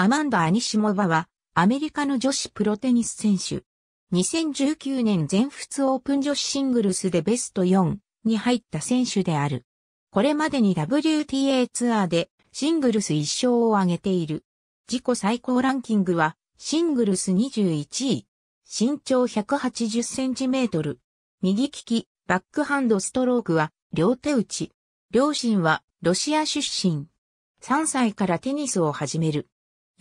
アマンダ・アニシモバは、アメリカの女子プロテニス選手。2019年全仏オープン女子シングルスでベスト4に入った選手である。これまでに WTA ツアーでシングルス1勝を挙げている。自己最高ランキングはシングルス21位。身長180センチメートル。右利き、バックハンドストロークは両手打ち。両親はロシア出身。3歳からテニスを始める。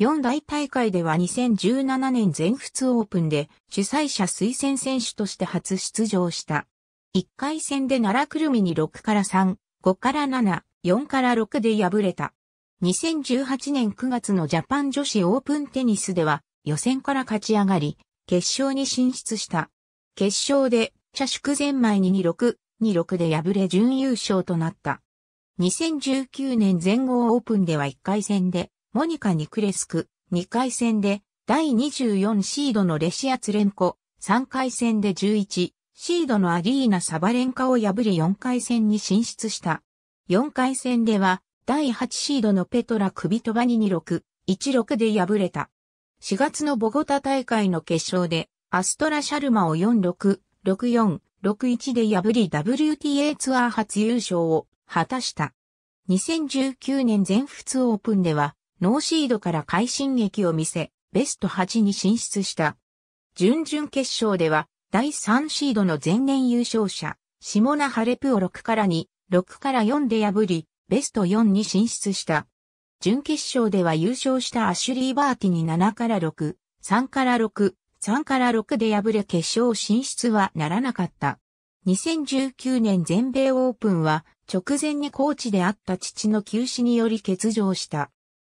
四大大会では2017年全仏オープンで主催者推薦選手として初出場した。1回戦で奈良くるみに6から3、5から7、4から6で敗れた。2018年9月のジャパン女子オープンテニスでは予選から勝ち上がり、決勝に進出した。決勝で、茶宿前前に26、26で敗れ準優勝となった。2019年全豪オープンでは1回戦で、モニカ・ニクレスク、2回戦で、第24シードのレシアツレンコ、3回戦で11、シードのアリーナ・サバレンカを破り4回戦に進出した。4回戦では、第8シードのペトラ・クビトバに26、16で敗れた。4月のボゴタ大会の決勝で、アストラ・シャルマを46、64、61で破り WTA ツアー初優勝を果たした。2019年全仏オープンでは、ノーシードから快進撃を見せ、ベスト8に進出した。準々決勝では、第3シードの前年優勝者、下名ハレプを6から2、6から4で破り、ベスト4に進出した。準決勝では優勝したアシュリー・バーティに7から6、3から6、3から6で破れ決勝進出はならなかった。2019年全米オープンは直前にコーチであった父の休止により欠場した。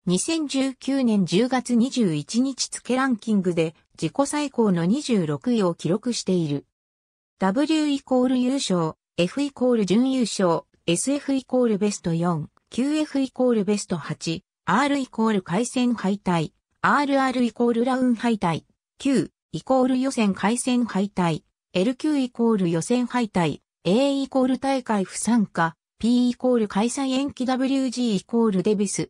2019年10月21日付ランキングで自己最高の26位を記録している。W イコール優勝、F イコール準優勝、SF イコールベスト4、QF イコールベスト8、R イコール回戦敗退、RR イコールラウン敗退、Q イコール予選回戦敗退、LQ イコール予選敗退、A イコール大会不参加、P イコール開催延期 WG イコールデビス。